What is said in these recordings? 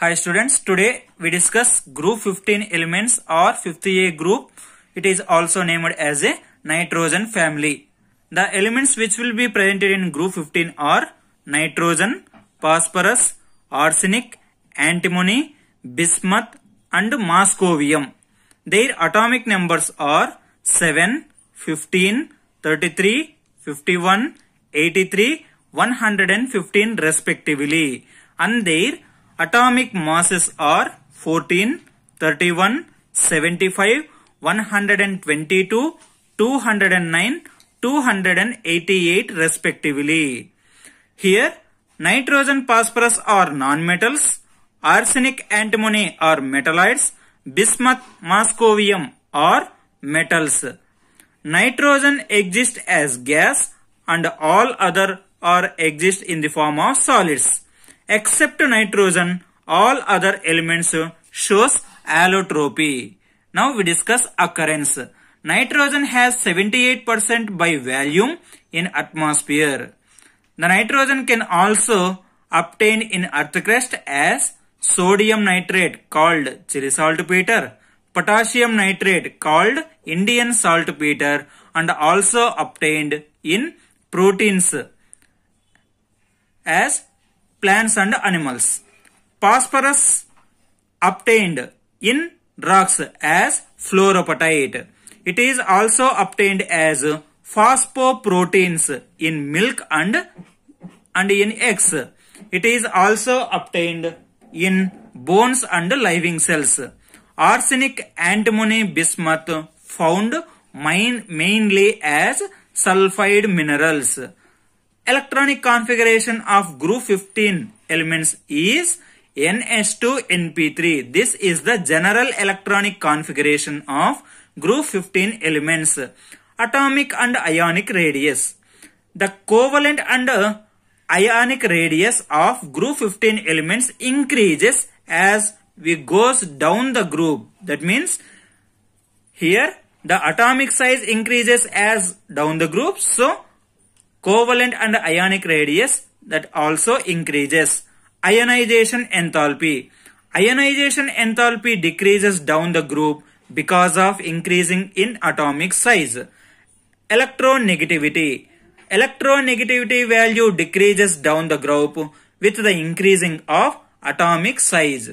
Hi students, today we discuss group 15 elements or 50A group. It is also named as a nitrogen family. The elements which will be presented in group 15 are nitrogen, phosphorus, arsenic, antimony, bismuth and moscovium. Their atomic numbers are 7, 15, 33, 51, 83, 115 respectively and their Atomic masses are 14, 31, 75, 122, 209, 288 respectively. Here, nitrogen phosphorus are nonmetals, arsenic antimony are metalloids, bismuth moscovium are metals. Nitrogen exists as gas and all other are exist in the form of solids. Except nitrogen, all other elements shows allotropy. Now we discuss occurrence. Nitrogen has 78% by volume in atmosphere. The nitrogen can also obtained in earth crust as sodium nitrate called chili saltpeter, potassium nitrate called Indian saltpeter and also obtained in proteins as plants and animals. Phosphorus obtained in rocks as fluoropatite. It is also obtained as phosphoproteins in milk and, and in eggs. It is also obtained in bones and living cells. Arsenic, antimony, bismuth found main, mainly as sulfide minerals electronic configuration of group 15 elements is ns 2 np 3 This is the general electronic configuration of group 15 elements. Atomic and ionic radius. The covalent and ionic radius of group 15 elements increases as we goes down the group. That means here the atomic size increases as down the group. So covalent and ionic radius that also increases. Ionization enthalpy. Ionization enthalpy decreases down the group because of increasing in atomic size. Electronegativity. Electronegativity value decreases down the group with the increasing of atomic size.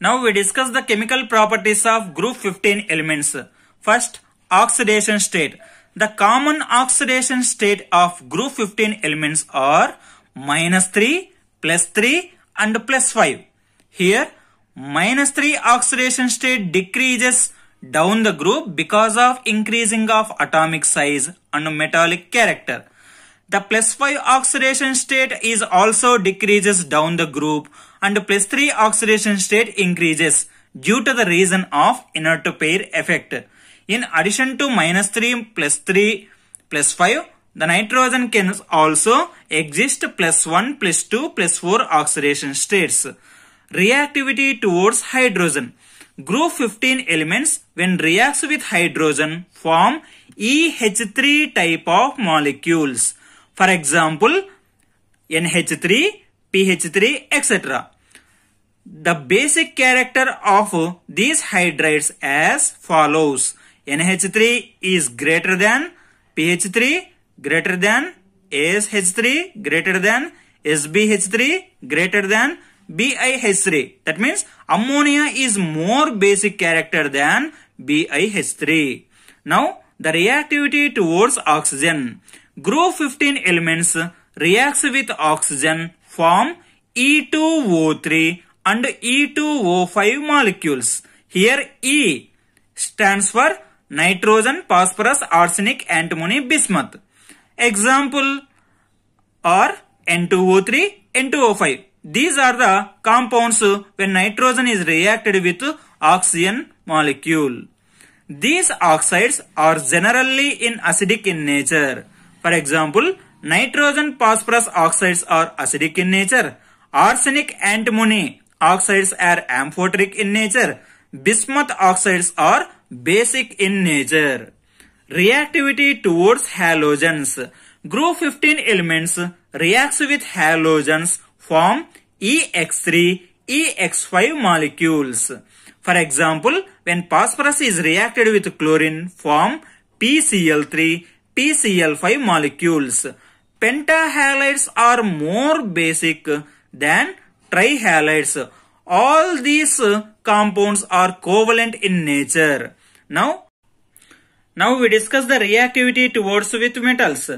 Now we discuss the chemical properties of group 15 elements. First, oxidation state. The common oxidation state of group 15 elements are minus 3, plus 3 and plus 5. Here minus 3 oxidation state decreases down the group because of increasing of atomic size and metallic character. The plus 5 oxidation state is also decreases down the group and plus 3 oxidation state increases due to the reason of inert pair effect. In addition to minus 3 plus 3 plus 5, the nitrogen can also exist plus 1 plus 2 plus 4 oxidation states. Reactivity towards hydrogen. Group 15 elements when reacts with hydrogen form EH3 type of molecules. For example, NH3, PH3, etc. The basic character of these hydrides as follows. NH3 is greater than PH3 greater than ASH3 greater than SbH3 greater than BiH3. That means ammonia is more basic character than BiH3. Now the reactivity towards oxygen. Group 15 elements reacts with oxygen form E2O3 and E2O5 molecules. Here E stands for nitrogen, phosphorus, arsenic, antimony, bismuth. Example are N2O3, N2O5. These are the compounds when nitrogen is reacted with oxygen molecule. These oxides are generally in acidic in nature. For example, nitrogen phosphorus oxides are acidic in nature. Arsenic antimony oxides are amphoteric in nature. Bismuth oxides are basic in nature. Reactivity towards halogens. Group 15 elements reacts with halogens form EX3, EX5 molecules. For example, when phosphorus is reacted with chlorine form PCl3, PCl5 molecules. Pentahalides are more basic than trihalides. All these compounds are covalent in nature. Now, now we discuss the reactivity towards with metals.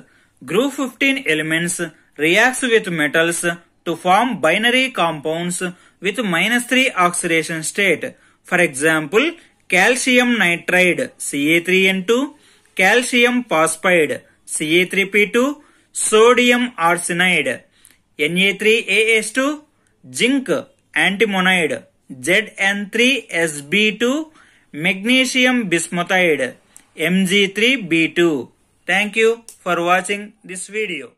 Group 15 elements reacts with metals to form binary compounds with minus 3 oxidation state. For example, calcium nitride Ca3N2, calcium phosphide Ca3P2, sodium arsenide Na3AS2, zinc antimonide Zn3SB2 magnesium bismutide Mg3B2. Thank you for watching this video.